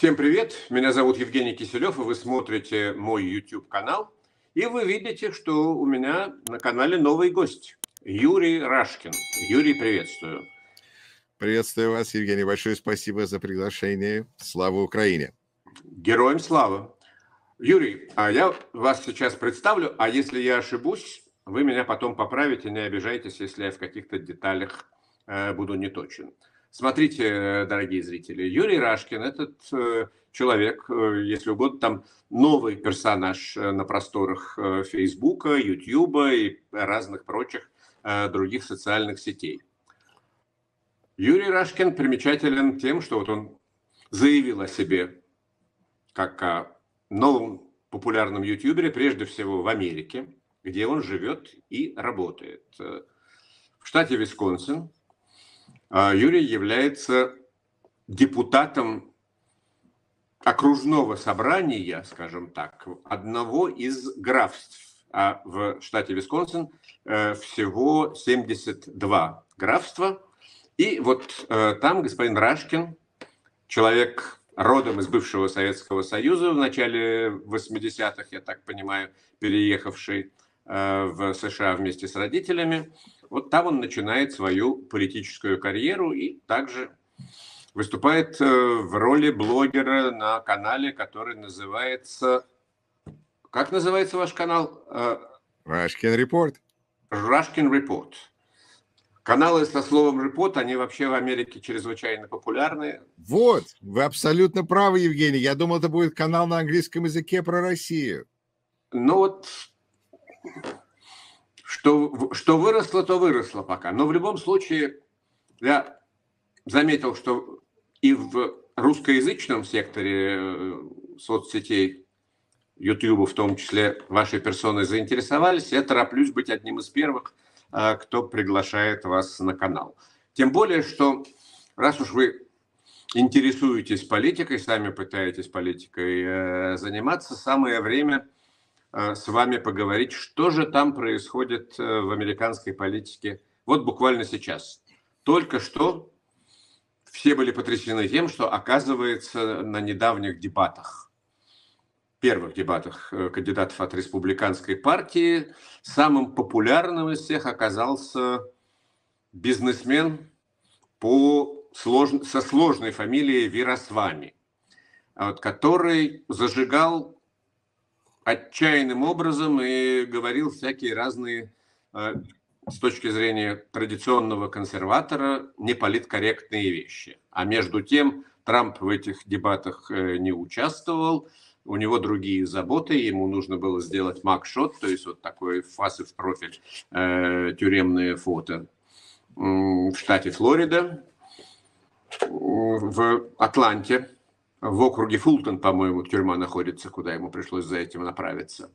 Всем привет! Меня зовут Евгений Киселев, и вы смотрите мой YouTube-канал. И вы видите, что у меня на канале новый гость – Юрий Рашкин. Юрий, приветствую. Приветствую вас, Евгений. Большое спасибо за приглашение. Слава Украине! Героем слава! Юрий, а я вас сейчас представлю, а если я ошибусь, вы меня потом поправите, не обижайтесь, если я в каких-то деталях э, буду неточен. точен. Смотрите, э, дорогие зрители, Юрий Рашкин, этот э, человек, э, если угодно, там новый персонаж на просторах Фейсбука, Ютьюба и разных прочих других социальных сетей. Юрий Рашкин примечателен тем, что вот он заявил о себе как о новом популярном ютубере, прежде всего в Америке, где он живет и работает. В штате Висконсин, а Юрий является депутатом окружного собрания, скажем так, одного из графств. А в штате Висконсин э, всего 72 графства. И вот э, там господин Рашкин, человек родом из бывшего Советского Союза в начале 80-х, я так понимаю, переехавший э, в США вместе с родителями, вот там он начинает свою политическую карьеру и также выступает э, в роли блогера на канале, который называется... Как называется ваш канал? Э, Рашкин Репорт. Рашкин Репорт. Каналы со словом Репорт, они вообще в Америке чрезвычайно популярны. Вот, вы абсолютно правы, Евгений. Я думал, это будет канал на английском языке про Россию. Ну вот, что, что выросло, то выросло пока. Но в любом случае, я заметил, что и в русскоязычном секторе э, соцсетей, YouTube в том числе, вашей персоной заинтересовались, я тороплюсь быть одним из первых, э, кто приглашает вас на канал. Тем более, что раз уж вы интересуетесь политикой, сами пытаетесь политикой э, заниматься, самое время – а, с вами поговорить, что же там происходит э, в американской политике. Вот буквально сейчас. Только что все были потрясены тем, что оказывается на недавних дебатах, первых дебатах э, кандидатов от республиканской партии, самым популярным из всех оказался бизнесмен по слож... со сложной фамилией Вирасвами, а который зажигал отчаянным образом и говорил всякие разные э, с точки зрения традиционного консерватора неполиткорректные вещи. А между тем Трамп в этих дебатах э, не участвовал, у него другие заботы, ему нужно было сделать макшот, то есть вот такой фасы в профиль э, тюремное фото в штате Флорида, в Атланте, в округе Фултон, по-моему, тюрьма находится, куда ему пришлось за этим направиться.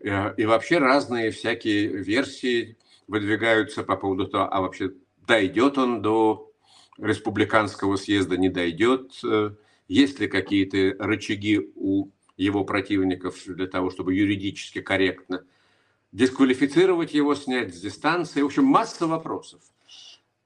Э, и вообще разные всякие версии выдвигаются по поводу того, а вообще дойдет он до республиканского съезда, не дойдет, э, есть ли какие-то рычаги у его противников для того, чтобы юридически корректно дисквалифицировать его, снять с дистанции. В общем, масса вопросов.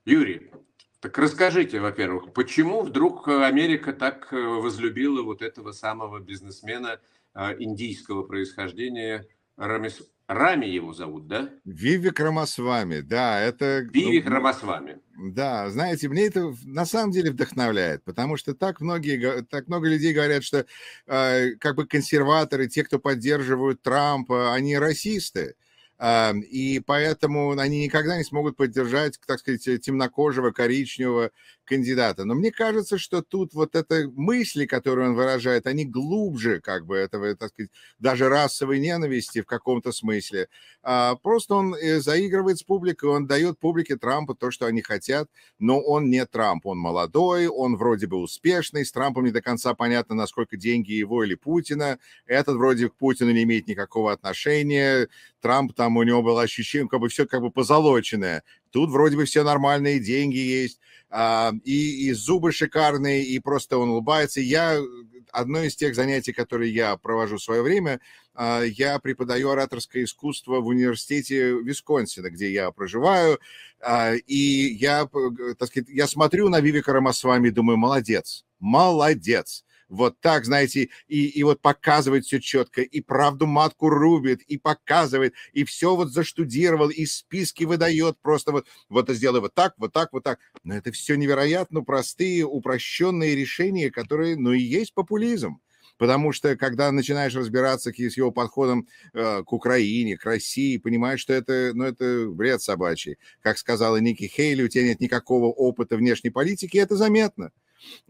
Юрий, так расскажите, во-первых, почему вдруг э, Америка так э, возлюбила вот этого самого бизнесмена э, индийского происхождения Рамис... Рами его зовут, да? Вивик Рамасвами, да, это... Вивик ну, Рамасвами. Да, знаете, мне это на самом деле вдохновляет, потому что так многие, так много людей говорят, что э, как бы консерваторы, те, кто поддерживают Трампа, они расисты. И поэтому они никогда не смогут поддержать, так сказать, темнокожего, коричневого кандидата. Но мне кажется, что тут вот это мысли, которые он выражает, они глубже как бы этого, так сказать, даже расовой ненависти в каком-то смысле. А, просто он э, заигрывает с публикой, он дает публике Трампа то, что они хотят, но он не Трамп, он молодой, он вроде бы успешный, с Трампом не до конца понятно, насколько деньги его или Путина. Этот вроде к Путину не имеет никакого отношения, Трамп там, у него было ощущение, как бы все как бы позолоченное тут вроде бы все нормальные деньги есть, а, и, и зубы шикарные, и просто он улыбается. Я одно из тех занятий, которые я провожу в свое время, а, я преподаю ораторское искусство в университете Висконсина, где я проживаю, а, и я, так сказать, я смотрю на Вивика Рамасвами и думаю, молодец, молодец вот так, знаете, и, и вот показывает все четко, и правду матку рубит, и показывает, и все вот заштудировал, и списки выдает, просто вот, вот сделай вот так, вот так, вот так. Но это все невероятно простые, упрощенные решения, которые, ну и есть популизм. Потому что, когда начинаешь разбираться с его подходом э, к Украине, к России, понимаешь, что это, ну, это бред собачий. Как сказала Ники Хейли, у тебя нет никакого опыта внешней политики, это заметно.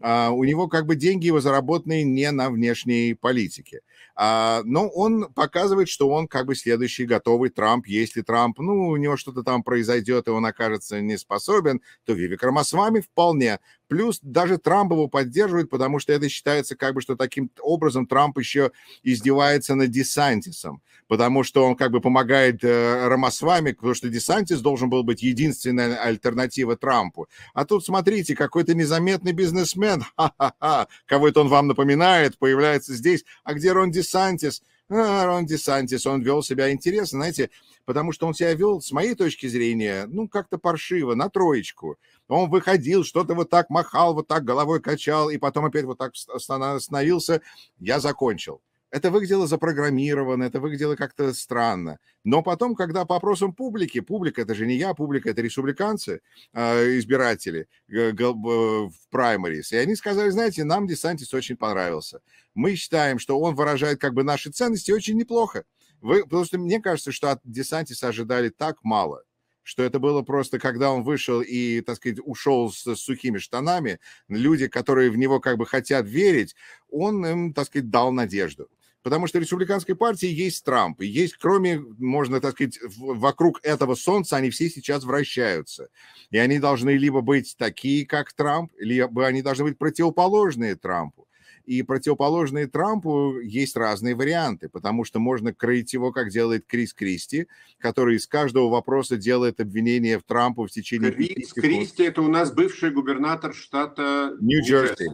А, у него как бы деньги его заработанные не на внешней политике. А, но он показывает, что он как бы следующий готовый Трамп. Если Трамп, ну, у него что-то там произойдет, и он окажется не способен, то Вивик Рамасвами вполне Плюс даже Трамп его поддерживает, потому что это считается как бы, что таким образом Трамп еще издевается над Десантисом, потому что он как бы помогает э, Рамасвами, потому что Десантис должен был быть единственной альтернативой Трампу. А тут, смотрите, какой-то незаметный бизнесмен, ха-ха-ха, кого это он вам напоминает, появляется здесь. А где Рон Десантис? а, Рон Десантис, он вел себя интересно, знаете, потому что он себя вел, с моей точки зрения, ну, как-то паршиво, на троечку. Он выходил, что-то вот так махал, вот так головой качал, и потом опять вот так остановился. Я закончил. Это выглядело запрограммированно, это выглядело как-то странно. Но потом, когда по опросам публики, публика это же не я, публика это республиканцы, э, избиратели э, э, в праймарис, и они сказали, знаете, нам Десантис очень понравился. Мы считаем, что он выражает как бы наши ценности очень неплохо. Вы, потому что мне кажется, что от Десантиса ожидали так мало что это было просто, когда он вышел и, так сказать, ушел с, с сухими штанами, люди, которые в него как бы хотят верить, он им, так сказать, дал надежду. Потому что республиканской партии есть Трамп, и есть, кроме, можно так сказать, вокруг этого солнца они все сейчас вращаются. И они должны либо быть такие, как Трамп, либо они должны быть противоположные Трампу. И противоположные Трампу есть разные варианты, потому что можно крыть его, как делает Крис Кристи, который из каждого вопроса делает обвинение в Трампу в течение... Крис Кристи – это у нас бывший губернатор штата... Нью-Джерси.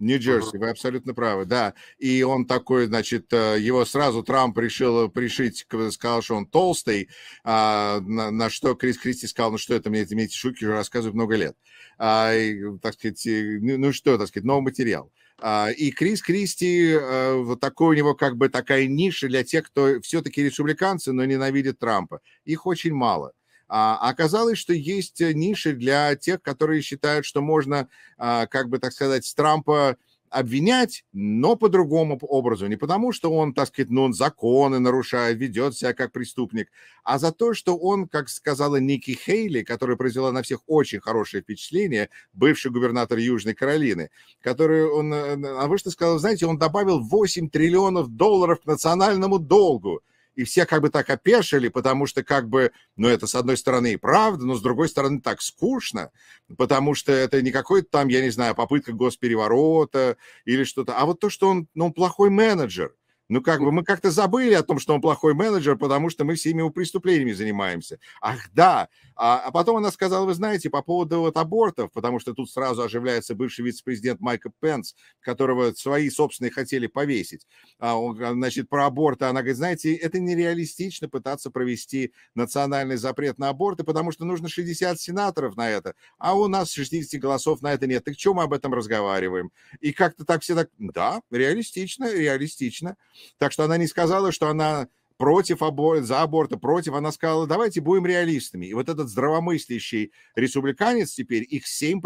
Нью-Джерси, вы абсолютно правы, да. И он такой, значит, э, его сразу Трамп решил пришить, сказал, что он толстый, а, на, на что Крис Кристи сказал, ну что это, мне эти шутки уже рассказывают много лет. А, и, так сказать, ну, ну что, так сказать, новый материал. А, и Крис Кристи, э, вот такой у него как бы такая ниша для тех, кто все-таки республиканцы, но ненавидит Трампа. Их очень мало. А, а оказалось, что есть э, ниши для тех, которые считают, что можно, а, как бы так сказать, с Трампа обвинять, но по другому образу. Не потому, что он, так сказать, ну, он законы нарушает, ведет себя как преступник, а за то, что он, как сказала Ники Хейли, которая произвела на всех очень хорошее впечатление, бывший губернатор Южной Каролины, который он, она э, вышла и сказала, знаете, он добавил 8 триллионов долларов к национальному долгу и все как бы так опешили, потому что как бы, ну, это с одной стороны и правда, но с другой стороны так скучно, потому что это не какой-то там, я не знаю, попытка госпереворота или что-то, а вот то, что он, ну, он плохой менеджер, ну, как бы мы как-то забыли о том, что он плохой менеджер, потому что мы всеми его преступлениями занимаемся. Ах, да. А, а потом она сказала, вы знаете, по поводу вот абортов, потому что тут сразу оживляется бывший вице-президент Майкл Пенс, которого свои собственные хотели повесить. А он, а, значит, про аборты. Она говорит, знаете, это нереалистично пытаться провести национальный запрет на аборты, потому что нужно 60 сенаторов на это, а у нас 60 голосов на это нет. Так чем мы об этом разговариваем? И как-то так все так, да, реалистично, реалистично. Так что она не сказала, что она против аборта, за аборта, против. Она сказала, давайте будем реалистами. И вот этот здравомыслящий республиканец теперь, их 7%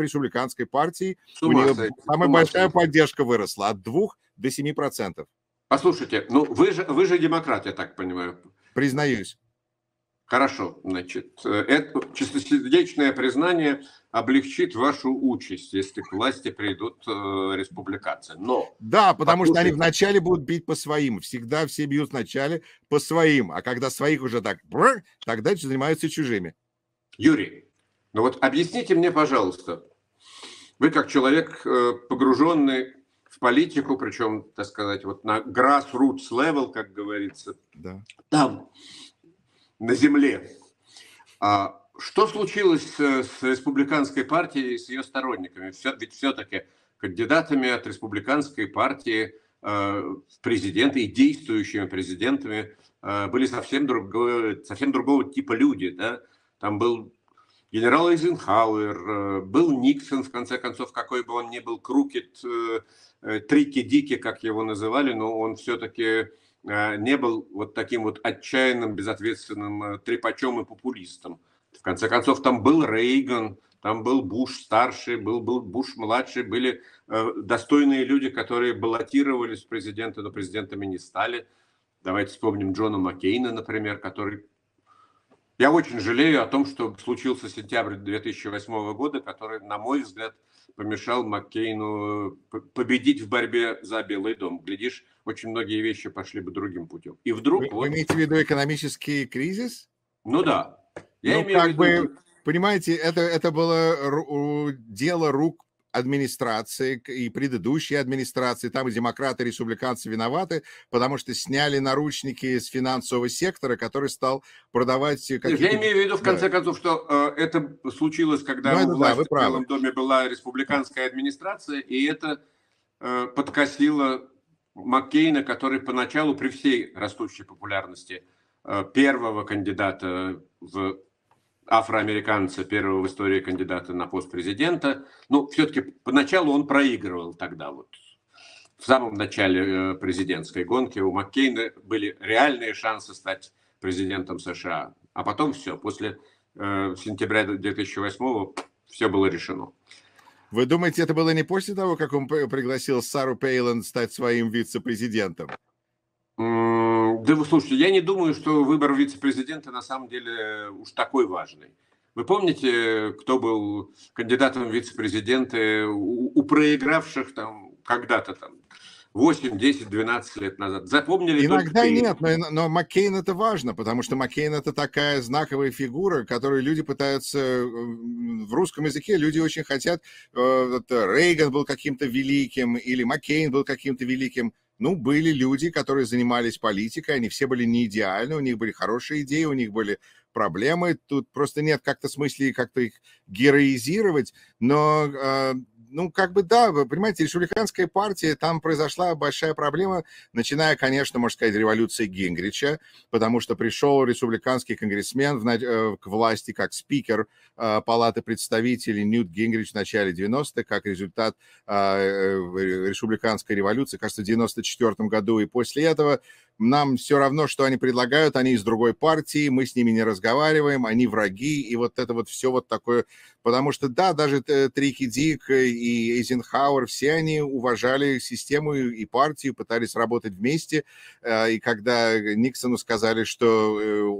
республиканской партии, у нее самая большая поддержка выросла от 2 до 7%. Послушайте, ну вы же, вы же демократ, я так понимаю. Признаюсь. Хорошо, значит, э, это чистосердечное признание облегчит вашу участь, если к власти придут э, республиканцы. Но да, потому что они вначале будут бить по своим. Всегда все бьют вначале по своим, а когда своих уже так, бррр, тогда занимаются чужими. Юрий, ну вот объясните мне, пожалуйста, вы как человек э, погруженный в политику, причем, так сказать, вот на grassroots level, как говорится, да. там на земле. А, что случилось с, с республиканской партией и с ее сторонниками? Все, ведь все-таки кандидатами от республиканской партии э, президенты и действующими президентами э, были совсем, другого, совсем другого типа люди. Да? Там был генерал Эйзенхауэр, э, был Никсон, в конце концов, какой бы он ни был, Крукет, э, э, Трики-Дики, как его называли, но он все-таки а, не был вот таким вот отчаянным, безответственным э, трепачом и популистом. В конце концов, там был Рейган, там был Буш старший, был, был Буш младший, были э, достойные люди, которые баллотировались в президенты, но президентами не стали. Давайте вспомним Джона Маккейна, например, который я очень жалею о том, что случился сентябрь 2008 года, который, на мой взгляд, помешал Маккейну э, победить в борьбе за Белый дом. Глядишь, очень многие вещи пошли бы другим путем. И вдруг... Вы, вот... вы имеете в виду экономический кризис? Ну да. Я ну, имею как в виду... бы, понимаете, это, это было дело рук администрации и предыдущей администрации, там и демократы, и республиканцы виноваты, потому что сняли наручники из финансового сектора, который стал продавать... Э, какие-то... Я имею в виду, в конце да. концов, что э, это случилось, когда ну, это, власть да, в правы. Белом доме была республиканская администрация, и это э, подкосило Маккейна, который поначалу при всей растущей популярности э, первого кандидата в афроамериканца, первого в истории кандидата на пост президента. Ну, все-таки поначалу он проигрывал тогда вот. В самом начале э, президентской гонки у Маккейна были реальные шансы стать президентом США. А потом все, после э, сентября 2008 все было решено. Вы думаете, это было не после того, как он пригласил Сару Пейлон стать своим вице-президентом? Да вы слушайте, я не думаю, что выбор вице-президента на самом деле уж такой важный. Вы помните, кто был кандидатом в вице-президенты у, у проигравших там когда-то там 8, 10, 12 лет назад. Запомнили Иногда и нет, но, но Маккейн это важно, потому что Маккейн это такая знаковая фигура, которую люди пытаются... Э, в русском языке люди очень хотят... Э, э, Рейган был каким-то великим, или Маккейн был каким-то великим ну, были люди, которые занимались политикой, они все были не идеальны, у них были хорошие идеи, у них были проблемы, тут просто нет как-то смысла как-то их героизировать, но а, ну, как бы да, вы понимаете, республиканская партия, там произошла большая проблема, начиная, конечно, можно сказать, революции Гингрича, потому что пришел республиканский конгрессмен в, э, к власти как спикер э, Палаты представителей Ньют Гингрич в начале 90-х, как результат э, э республиканской революции, кажется, в 94 году, и после этого нам все равно, что они предлагают, они из другой партии, мы с ними не разговариваем, они враги, и вот это вот все вот такое. Потому что, да, даже э, Трики Дик э, и Эйзенхауэр, все они уважали систему и партию, пытались работать вместе, э, и когда Никсону сказали, что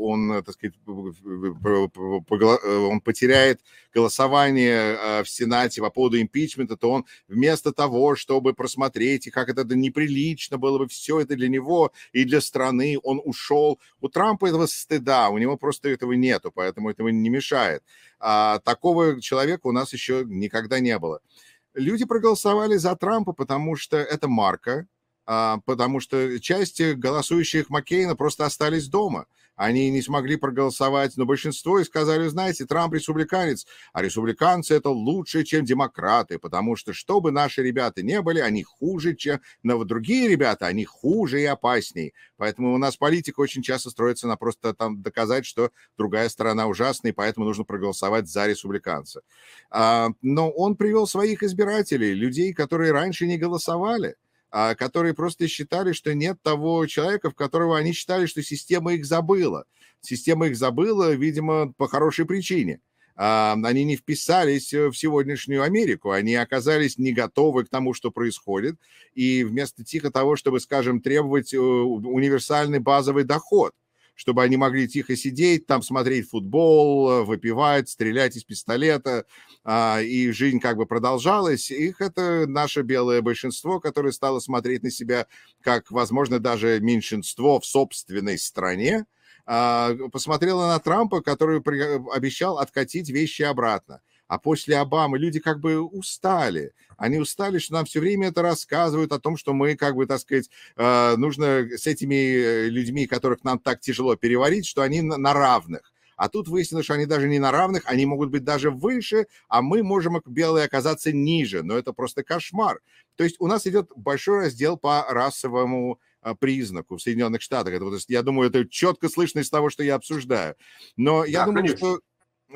он, так сказать, он потеряет голосование в Сенате по поводу импичмента, то он вместо того, чтобы просмотреть, и как это неприлично было бы, все это для него и для страны, он ушел. У Трампа этого стыда, у него просто этого нету, поэтому этого не мешает. А такого человека у нас еще никогда не было. Люди проголосовали за Трампа, потому что это марка, а, потому что часть голосующих Маккейна просто остались дома – они не смогли проголосовать, но большинство и сказали, знаете, Трамп республиканец, а республиканцы это лучше, чем демократы, потому что, что бы наши ребята не были, они хуже, чем но вот другие ребята, они хуже и опаснее. Поэтому у нас политика очень часто строится на просто там доказать, что другая сторона ужасная, и поэтому нужно проголосовать за республиканца. А, но он привел своих избирателей, людей, которые раньше не голосовали. А, которые просто считали, что нет того человека, в которого они считали, что система их забыла. Система их забыла, видимо, по хорошей причине. А, они не вписались э, в сегодняшнюю Америку, они оказались не готовы к тому, что происходит, и вместо тихо того, чтобы, скажем, требовать э, универсальный базовый доход, чтобы они могли тихо сидеть, там смотреть футбол, э, выпивать, стрелять из пистолета, а, и жизнь как бы продолжалась. Их это наше белое большинство, которое стало смотреть на себя как, возможно, даже меньшинство в собственной стране, а, посмотрела на Трампа, который обещал откатить вещи обратно а после Обамы люди как бы устали. Они устали, что нам все время это рассказывают о том, что мы, как бы, так сказать, э, нужно с этими э, людьми, которых нам так тяжело переварить, что они на равных. А тут выяснилось, что они даже не на равных, они могут быть даже выше, а мы можем, белые, оказаться ниже. Но это просто кошмар. То есть у нас идет большой раздел по расовому э, признаку в Соединенных Штатах. Это я думаю, это четко слышно из того, что я обсуждаю. Но да, я думаю, конечно. что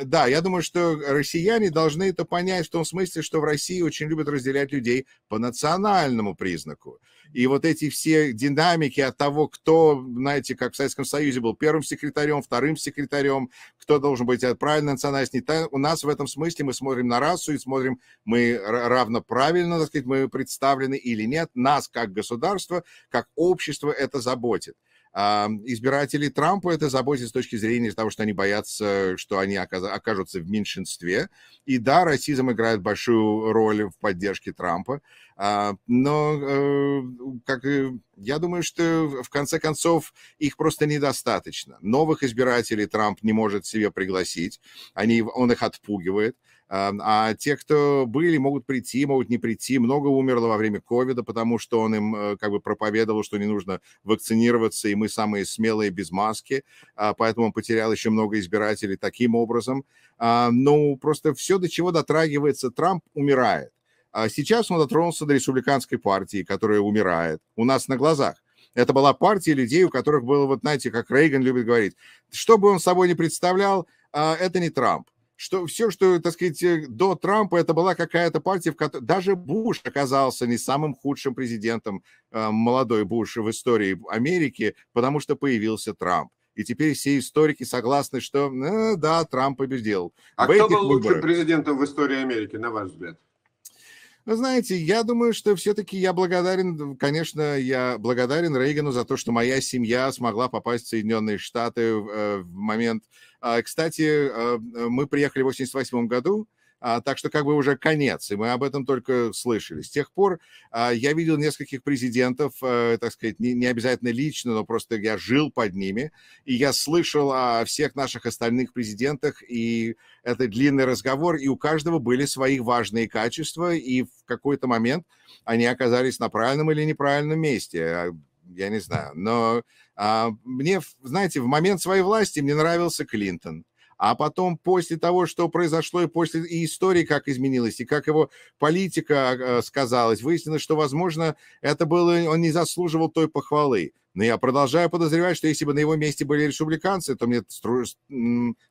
да, я думаю, что россияне должны это понять в том смысле, что в России очень любят разделять людей по национальному признаку. И вот эти все динамики от того, кто, знаете, как в Советском Союзе был первым секретарем, вторым секретарем, кто должен быть э, правильно национальность, не та, у нас в этом смысле мы смотрим на расу и смотрим, мы равноправильно, так сказать, мы представлены или нет. Нас как государство, как общество это заботит избирателей Трампа это заботит с точки зрения того, что они боятся, что они окажутся в меньшинстве. И да, расизм играет большую роль в поддержке Трампа, а, но э, как, я думаю, что в конце концов их просто недостаточно. Новых избирателей Трамп не может себе пригласить, они, он их отпугивает. Эм, а те, кто были, могут прийти, могут не прийти. Много умерло во время ковида, потому что он им э, как бы проповедовал, что не нужно вакцинироваться, и мы самые смелые без маски. А поэтому он потерял еще много избирателей таким образом. А, ну, просто все, до чего дотрагивается Трамп, умирает. А сейчас он дотронулся до республиканской партии, которая умирает у нас на глазах. Это была партия людей, у которых было, вот знаете, как Рейган любит говорить, что бы он собой не представлял, это не Трамп что все, что, так сказать, э, до Трампа, это была какая-то партия, в которой даже Буш оказался не самым худшим президентом, э, молодой Буш в истории Америки, потому что появился Трамп. И теперь все историки согласны, что э, да, Трамп победил. А в кто был лучшим президентом в истории Америки, на ваш взгляд? Но ну, знаете, я думаю, что все-таки я благодарен, конечно, я благодарен Рейгану за то, что моя семья смогла попасть в Соединенные Штаты в э, момент... А, кстати, э, э, мы приехали в 1988 году, а, так что как бы уже конец, и мы об этом только слышали. С тех пор а, я видел нескольких президентов, э, так сказать, не, не обязательно лично, но просто я жил под ними, и я слышал о всех наших остальных президентах, и это длинный разговор, и у каждого были свои важные качества, и в какой-то момент они оказались на правильном или неправильном месте а, я не знаю. Но а, мне, знаете, в момент своей власти мне нравился Клинтон а потом после того, что произошло, и после и истории, как изменилась, и как его политика э, сказалась, выяснилось, что, возможно, это было, он не заслуживал той похвалы. Но я продолжаю подозревать, что если бы на его месте были республиканцы, то мне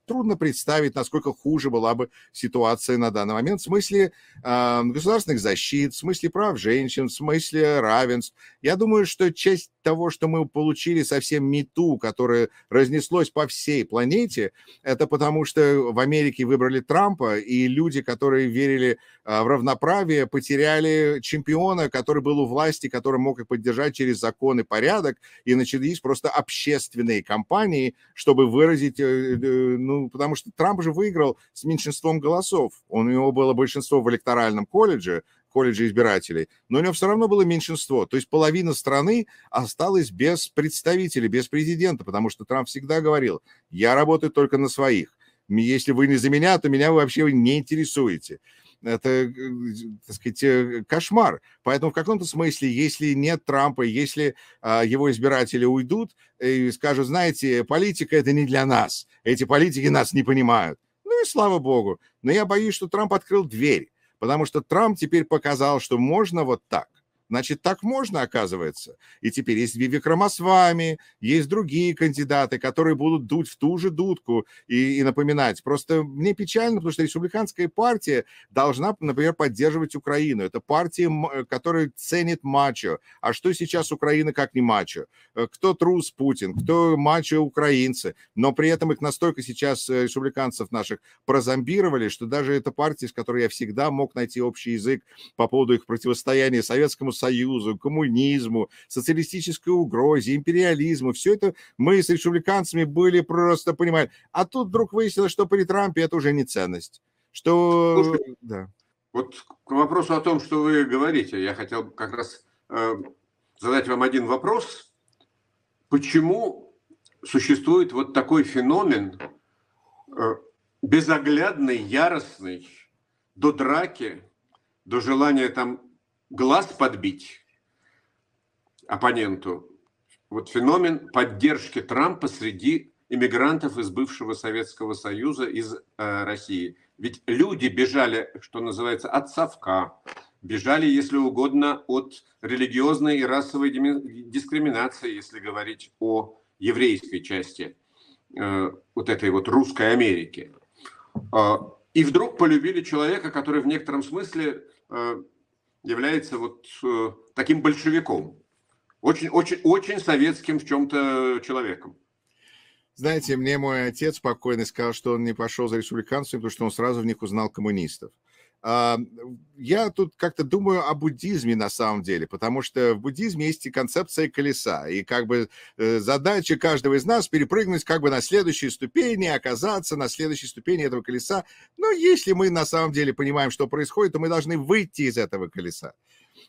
трудно представить, насколько хуже была бы ситуация на данный момент в смысле э, государственных защит, в смысле прав женщин, в смысле равенств. Я думаю, что часть того, что мы получили совсем мету, которое разнеслось по всей планете, это потому, что в Америке выбрали Трампа, и люди, которые верили э, в равноправие, потеряли чемпиона, который был у власти, который мог их поддержать через закон и порядок, и начались просто общественные кампании, чтобы выразить э, э, ну, ну, потому что Трамп же выиграл с меньшинством голосов. у него было большинство в электоральном колледже, колледже избирателей, но у него все равно было меньшинство. То есть половина страны осталась без представителей, без президента, потому что Трамп всегда говорил, я работаю только на своих. Если вы не за меня, то меня вы вообще не интересуете это, э, так сказать, э, кошмар. Поэтому в каком-то смысле, если нет Трампа, если а, его избиратели уйдут и скажут, знаете, политика это не для нас, эти политики нас не понимают. Ну и слава богу. Но я боюсь, что Трамп открыл дверь, потому что Трамп теперь показал, что можно вот так. Значит, так можно, оказывается. И теперь есть Виви Крамасвами, есть другие кандидаты, которые будут дуть в ту же дудку и, и напоминать. Просто мне печально, потому что республиканская партия должна, например, поддерживать Украину. Это партия, э, которая ценит мачо. А что сейчас Украина как не мачо? Э, кто трус Путин, кто мачо украинцы. Но при этом их настолько сейчас э, республиканцев наших прозомбировали, что даже эта партия, с которой я всегда мог найти общий язык по поводу их противостояния Советскому Союзу, коммунизму, социалистической угрозе, империализму. Все это мы с республиканцами были просто, понимаем. А тут вдруг выяснилось, что при Трампе это уже не ценность. Что... Слушай, да. Вот к вопросу о том, что вы говорите, я хотел как раз э, задать вам один вопрос. Почему существует вот такой феномен э, безоглядный, яростный, до драки, до желания там глаз подбить оппоненту. Вот феномен поддержки Трампа среди иммигрантов из бывшего Советского Союза, из э, России. Ведь люди бежали, что называется, от совка, бежали, если угодно, от религиозной и расовой дискриминации, если говорить о еврейской части э, вот этой вот русской Америки. Э, и вдруг полюбили человека, который в некотором смысле э, является вот э, таким большевиком, очень, очень, очень советским в чем-то человеком. Знаете, мне мой отец спокойно сказал, что он не пошел за республиканцами, потому что он сразу в них узнал коммунистов. А, я тут как-то думаю о буддизме на самом деле, потому что в буддизме есть и концепция колеса, и как бы э, задача каждого из нас перепрыгнуть как бы на следующие ступени, оказаться на следующей ступени этого колеса. Но если мы на самом деле понимаем, что происходит, то мы должны выйти из этого колеса.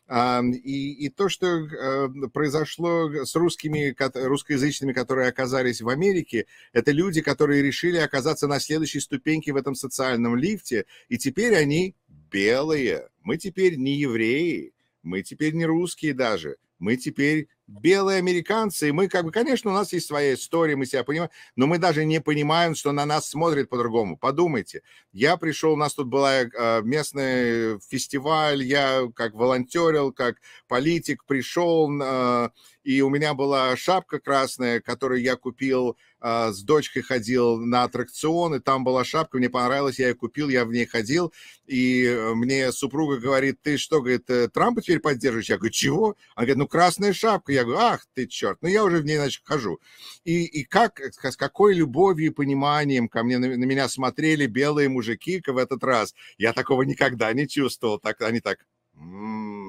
И, и то, что эм, произошло с русскими, русскоязычными, которые оказались в Америке, это люди, которые решили оказаться на следующей ступеньке в этом социальном лифте, и теперь они белые. Мы теперь не евреи, мы теперь не русские даже, мы теперь белые американцы, и мы как бы, конечно, у нас есть своя история, мы себя понимаем, но мы даже не понимаем, что на нас смотрят по-другому. Подумайте, я пришел, у нас тут был э, местный фестиваль, я как волонтерил, как политик пришел, э, и у меня была шапка красная, которую я купил, а, с дочкой ходил на аттракцион, и там была шапка, мне понравилась, я ее купил, я в ней ходил, и э, мне супруга говорит, ты что, говорит, э, Трампа теперь поддерживаешь? Я говорю, чего? Она говорит, ну красная шапка. Я говорю, ах ты черт, ну я уже в ней, значит, хожу. И, и как, э, с какой любовью и пониманием ко мне, на, на меня смотрели белые мужики в этот раз. Я такого никогда не чувствовал, так, они так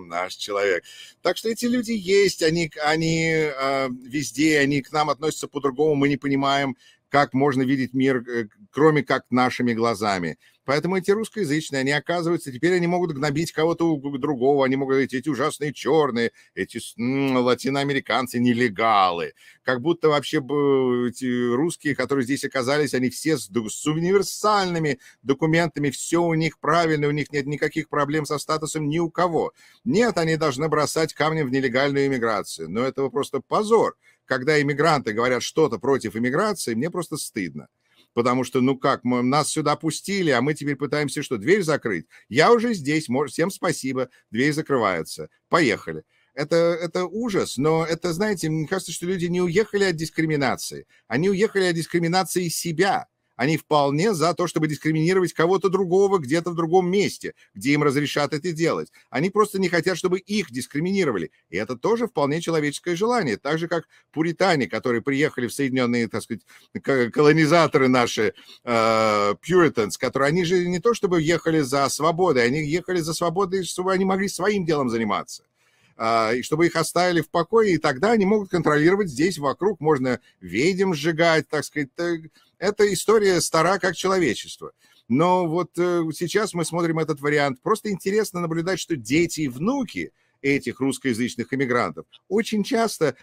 наш человек. Так что эти люди есть, они, они э, везде, они к нам относятся по-другому, мы не понимаем, как можно видеть мир, э, кроме как нашими глазами. Поэтому эти русскоязычные, они оказываются, теперь они могут гнобить кого-то другого, они могут говорить, эти ужасные черные, эти латиноамериканцы, нелегалы. Как будто вообще эти русские, которые здесь оказались, они все с, универсальными документами, все у них правильно, у них нет никаких проблем со статусом ни у кого. Нет, они должны бросать камни в нелегальную иммиграцию. Но это просто позор. Когда иммигранты говорят что-то против иммиграции, мне просто стыдно потому что, ну как, мы, нас сюда пустили, а мы теперь пытаемся что, дверь закрыть? Я уже здесь, может, всем спасибо, дверь закрывается, поехали. Это, это ужас, но это, знаете, мне кажется, что люди не уехали от дискриминации, они уехали от дискриминации себя, они вполне за то, чтобы дискриминировать кого-то другого где-то в другом месте, где им разрешат это делать. Они просто не хотят, чтобы их дискриминировали. И это тоже вполне человеческое желание. Так же, как пуритане, которые приехали в Соединенные, так сказать, колонизаторы наши, пюританс, э, которые, они же не то чтобы ехали за свободой, они ехали за свободой, чтобы они могли своим делом заниматься а, и чтобы их оставили в покое, и тогда они могут контролировать здесь вокруг, можно ведьм сжигать, так сказать, э, эта история стара как человечество. Но вот э, сейчас мы смотрим этот вариант. Просто интересно наблюдать, что дети и внуки этих русскоязычных иммигрантов. Очень часто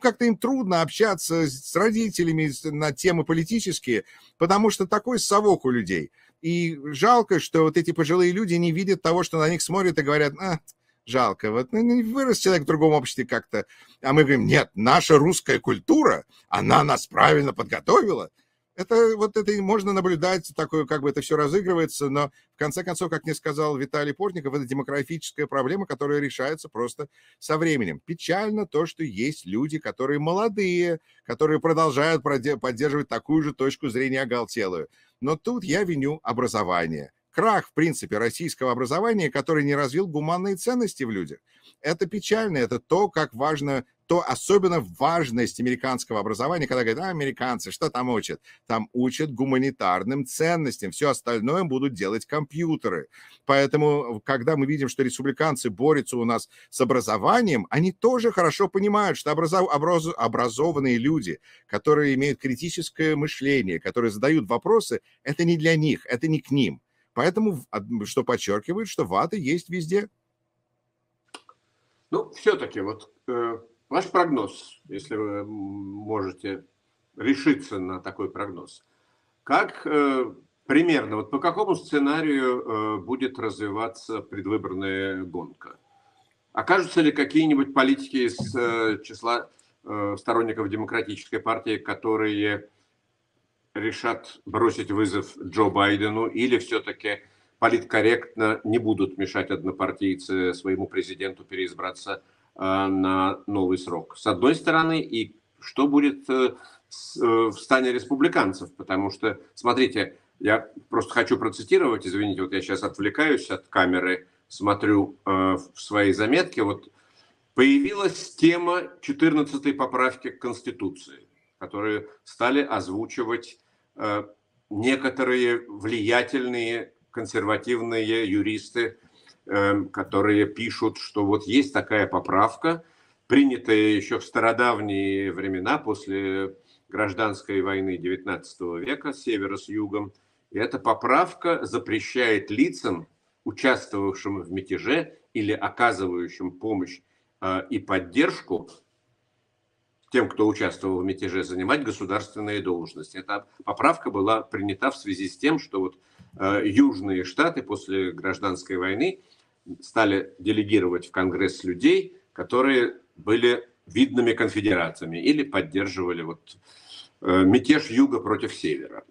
как-то им трудно общаться с родителями на темы политические, потому что такой совок у людей. И жалко, что вот эти пожилые люди не видят того, что на них смотрят и говорят, а, жалко, вот ну, вырос человек в другом обществе как-то. А мы говорим, нет, наша русская культура, она нас правильно подготовила, это вот это можно наблюдать, такое, как бы это все разыгрывается, но в конце концов, как мне сказал Виталий Портников, это демографическая проблема, которая решается просто со временем. Печально то, что есть люди, которые молодые, которые продолжают поддерживать такую же точку зрения оголтелую. Но тут я виню образование крах, в принципе, российского образования, который не развил гуманные ценности в людях. Это печально, это то, как важно то особенно важность американского образования, когда говорят, а, американцы, что там учат? Там учат гуманитарным ценностям, все остальное будут делать компьютеры. Поэтому, э, когда мы видим, что республиканцы борются у нас с образованием, они тоже хорошо понимают, что образов... образ... образованные люди, которые имеют критическое мышление, которые задают вопросы, это не для них, это не к ним. Поэтому, что подчеркивает, что ваты есть везде. Ну, все-таки вот э, Ваш прогноз, если вы можете решиться на такой прогноз. Как э, примерно, вот по какому сценарию э, будет развиваться предвыборная гонка? Окажутся ли какие-нибудь политики из э, числа э, сторонников демократической партии, которые решат бросить вызов Джо Байдену или все-таки политкорректно не будут мешать однопартийцы своему президенту переизбраться а, на новый срок, с одной стороны, и что будет э, э, в стане республиканцев, потому что, смотрите, я просто хочу процитировать, извините, вот я сейчас отвлекаюсь от камеры, смотрю э, в свои заметки, вот появилась тема 14-й поправки к Конституции, которые стали озвучивать некоторые влиятельные консервативные юристы Эм, которые пишут, что вот есть такая поправка, принятая еще в стародавние времена после гражданской войны XIX века севера с югом. И эта поправка запрещает лицам, участвовавшим в мятеже или оказывающим помощь э, и поддержку тем, кто участвовал в мятеже, занимать государственные должности. Эта поправка была принята в связи с тем, что вот э, южные штаты после гражданской войны стали делегировать в Конгресс людей, которые были видными конфедерациями или поддерживали вот э, мятеж юга против севера.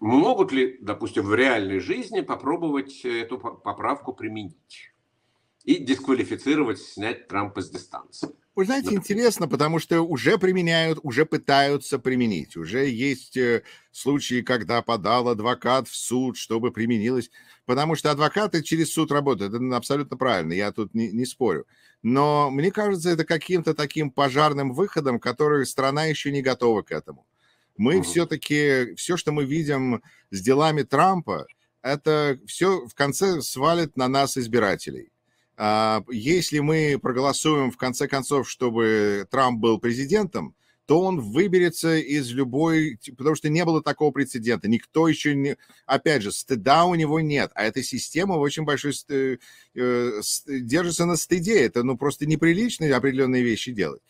Могут ли, допустим, в реальной жизни попробовать эту поправку применить и дисквалифицировать, снять Трампа с дистанции? Вы знаете, интересно, потому что уже применяют, уже пытаются применить. Уже есть э, случаи, когда подал адвокат в суд, чтобы применилось. Потому что адвокаты через суд работают. Это абсолютно правильно, я тут не, не спорю. Но мне кажется, это каким-то таким пожарным выходом, который страна еще не готова к этому. Мы угу. все-таки, все, что мы видим с делами Трампа, это все в конце свалит на нас избирателей. А, если мы проголосуем, в конце концов, чтобы Трамп был президентом, то он выберется из любой... Типа, потому что не было такого прецедента. Никто еще не... Опять же, стыда у него нет. А эта система очень большой... Ст... Э, держится на стыде. Это, ну, просто неприлично определенные вещи делать.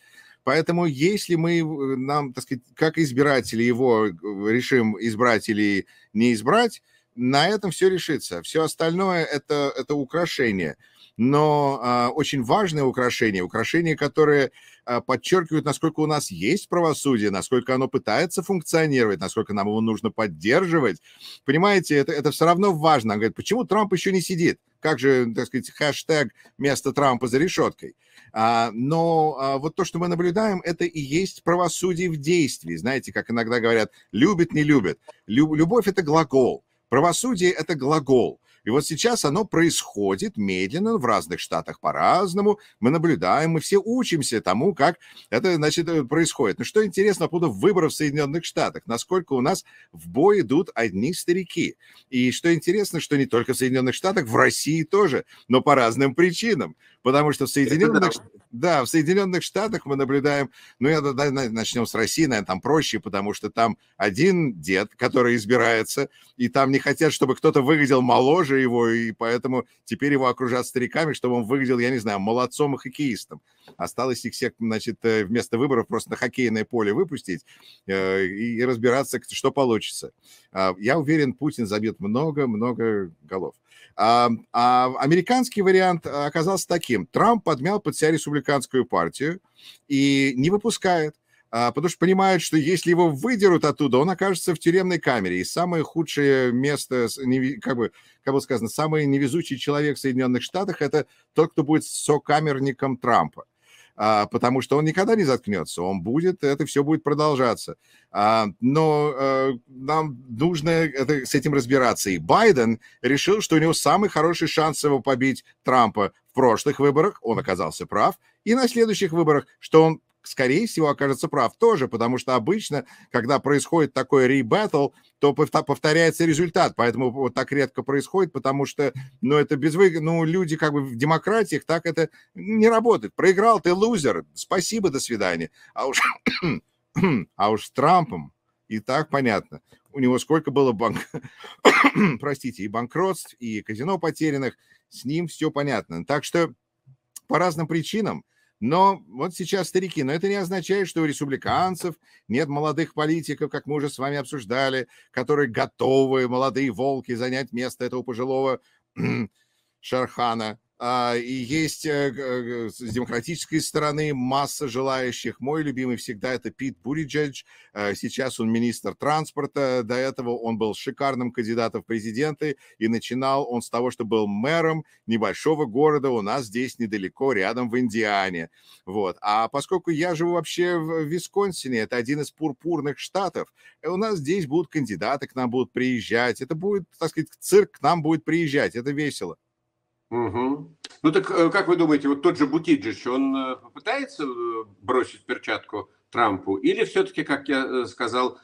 Поэтому если мы, э, нам, так сказать, как избиратели его э, решим избрать или не избрать, на этом все решится. Все остальное это, это украшение – но а, очень важное украшение, украшение, которое а, подчеркивает, насколько у нас есть правосудие, насколько оно пытается функционировать, насколько нам его нужно поддерживать. Понимаете, это, это все равно важно. Он говорит, почему Трамп еще не сидит? Как же, так сказать, хэштег «Место Трампа за решеткой». А, но а, вот то, что мы наблюдаем, это и есть правосудие в действии. Знаете, как иногда говорят, любит, не любит. Любовь – это глагол. Правосудие – это глагол. И вот сейчас оно происходит медленно, в разных штатах по-разному. Мы наблюдаем, мы все учимся тому, как это, значит, э, происходит. Но ну, что интересно по поводу выборов в Соединенных Штатах, насколько у нас в бой идут одни старики. И что интересно, что не только в Соединенных Штатах, в России тоже, но по разным причинам. Потому что в Соединенных Штатах да, в Соединенных Штатах мы наблюдаем, ну, я начнем с России, наверное, там проще, потому что там один дед, который избирается, и там не хотят, чтобы кто-то выглядел моложе его, и поэтому теперь его окружат стариками, чтобы он выглядел, я не знаю, молодцом и хоккеистом. Осталось их всех, значит, э, вместо выборов просто на хоккейное поле выпустить э, и разбираться, что получится. А, я уверен, Путин забьет много-много голов. А, а американский вариант оказался таким. Трамп подмял под себя республиканскую партию и не выпускает а, потому что понимают, что если его выдерут оттуда, он окажется в тюремной камере. И самое худшее место, как бы, как бы сказано, самый невезучий человек в Соединенных Штатах – это тот, кто будет сокамерником Трампа. А, потому что он никогда не заткнется, он будет, это все будет продолжаться. А, но э, нам нужно это, с этим разбираться. И Байден решил, что у него самый хороший шанс его побить Трампа в прошлых выборах, он оказался прав, и на следующих выборах, что он скорее всего, окажется прав тоже, потому что обычно, когда происходит такой ребаттл, то повторяется результат, поэтому вот так редко происходит, потому что, ну, это безвыг... ну, люди как бы в демократиях так это не работает. Проиграл ты, лузер, спасибо, до свидания. А уж, а уж с Трампом и так понятно. У него сколько было банк... простите, и банкротств, и казино потерянных, с ним все понятно. Так что по разным причинам но вот сейчас старики, но это не означает, что у республиканцев нет молодых политиков, как мы уже с вами обсуждали, которые готовы, молодые волки, занять место этого пожилого Шархана. А, и есть э, э, с демократической стороны масса желающих. Мой любимый всегда это Пит Буриджедж. Э, сейчас он министр транспорта. До этого он был шикарным кандидатом в президенты. И начинал он с того, что был мэром небольшого города у нас здесь недалеко, рядом в Индиане. Вот. А поскольку я живу вообще в Висконсине, это один из пурпурных штатов, у нас здесь будут кандидаты, к нам будут приезжать. Это будет, так сказать, цирк к нам будет приезжать. Это весело. Угу. Ну так э, как вы думаете, вот тот же Бутиджич, он э, попытается э, бросить перчатку Трампу? Или все-таки, как я сказал,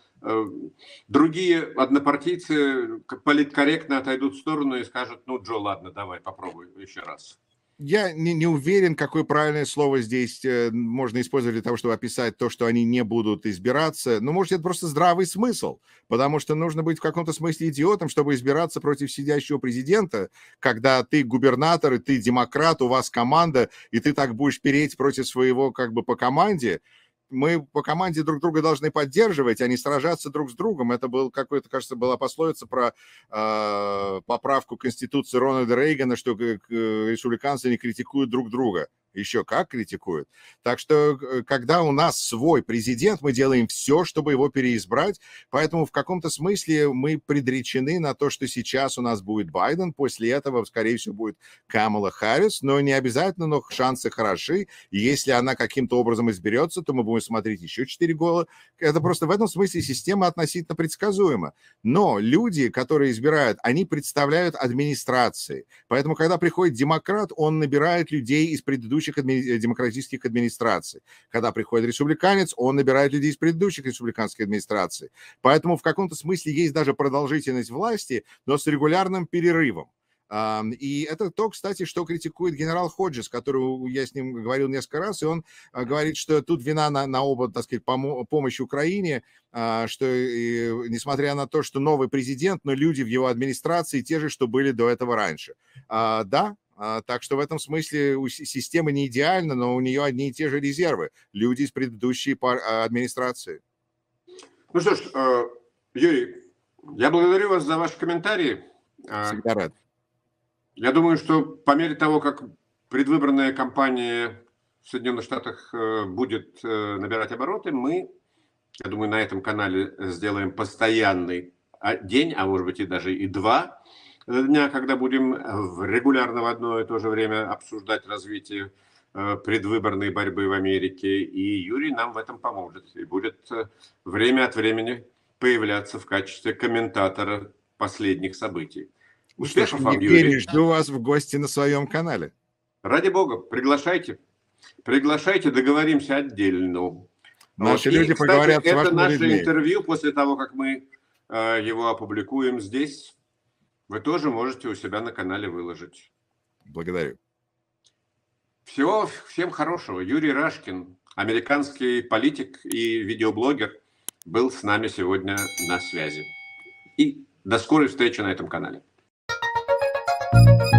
другие однопартийцы политкорректно отойдут в сторону и скажут, ну, Джо, ладно, давай, попробуй еще раз я не, не уверен, какое правильное слово здесь э, можно использовать для того, чтобы описать то, что они не будут избираться. Но, ну, может, это просто здравый смысл, потому что нужно быть в каком-то смысле идиотом, чтобы избираться против сидящего президента, когда ты губернатор, и ты демократ, у вас команда, и ты так будешь переть против своего как бы по команде мы по команде друг друга должны поддерживать, а не сражаться друг с другом. Это был какой-то, кажется, была пословица про э, поправку Конституции Рональда Рейгана, что э, э республиканцы не критикуют друг друга еще как критикуют. Так что, э, когда у нас свой президент, мы делаем все, чтобы его переизбрать, поэтому в каком-то смысле мы предречены на то, что сейчас у нас будет Байден, после этого, скорее всего, будет Камала Харрис, но не обязательно, но шансы хороши. Если она каким-то образом изберется, то мы будем смотреть еще 4 гола. Это просто в этом смысле система относительно предсказуема. Но люди, которые избирают, они представляют администрации. Поэтому, когда приходит демократ, он набирает людей из предыдущих предыдущих адми... демократических администраций. Когда приходит республиканец, он набирает людей из предыдущих республиканских администраций. Поэтому в каком-то смысле есть даже продолжительность власти, но с регулярным перерывом. И это то, кстати, что критикует генерал Ходжес, который я с ним говорил несколько раз, и он а, говорит, что тут вина на, на оба, так сказать, помо помощь Украине, а, что и, несмотря на то, что новый президент, но люди в его администрации те же, что были до этого раньше. А, да, а, так что в этом смысле система не идеальна, но у нее одни и те же резервы. Люди из предыдущей а, администрации. Ну что ж, э, Юрий, я благодарю вас за ваши комментарии. А, Всегда рад. Я думаю, что по мере того, как предвыборная кампания в Соединенных Штатах э, будет э, набирать обороты, мы, я думаю, на этом канале сделаем постоянный день, а может быть и даже и два дня, когда будем э, регулярно в одно и то же время обсуждать развитие э, предвыборной борьбы в Америке. И Юрий нам в этом поможет. И будет э, время от времени появляться в качестве комментатора последних событий. Успехов вам, Юрий. Жду вас в гости на своем канале. Ради бога, приглашайте. Приглашайте, договоримся отдельно. Наши ну, вот. люди и, кстати, поговорят это наше людьми. интервью после того, как мы э, его опубликуем здесь вы тоже можете у себя на канале выложить. Благодарю. Всего, всем хорошего. Юрий Рашкин, американский политик и видеоблогер, был с нами сегодня на связи. И до скорой встречи на этом канале. thank you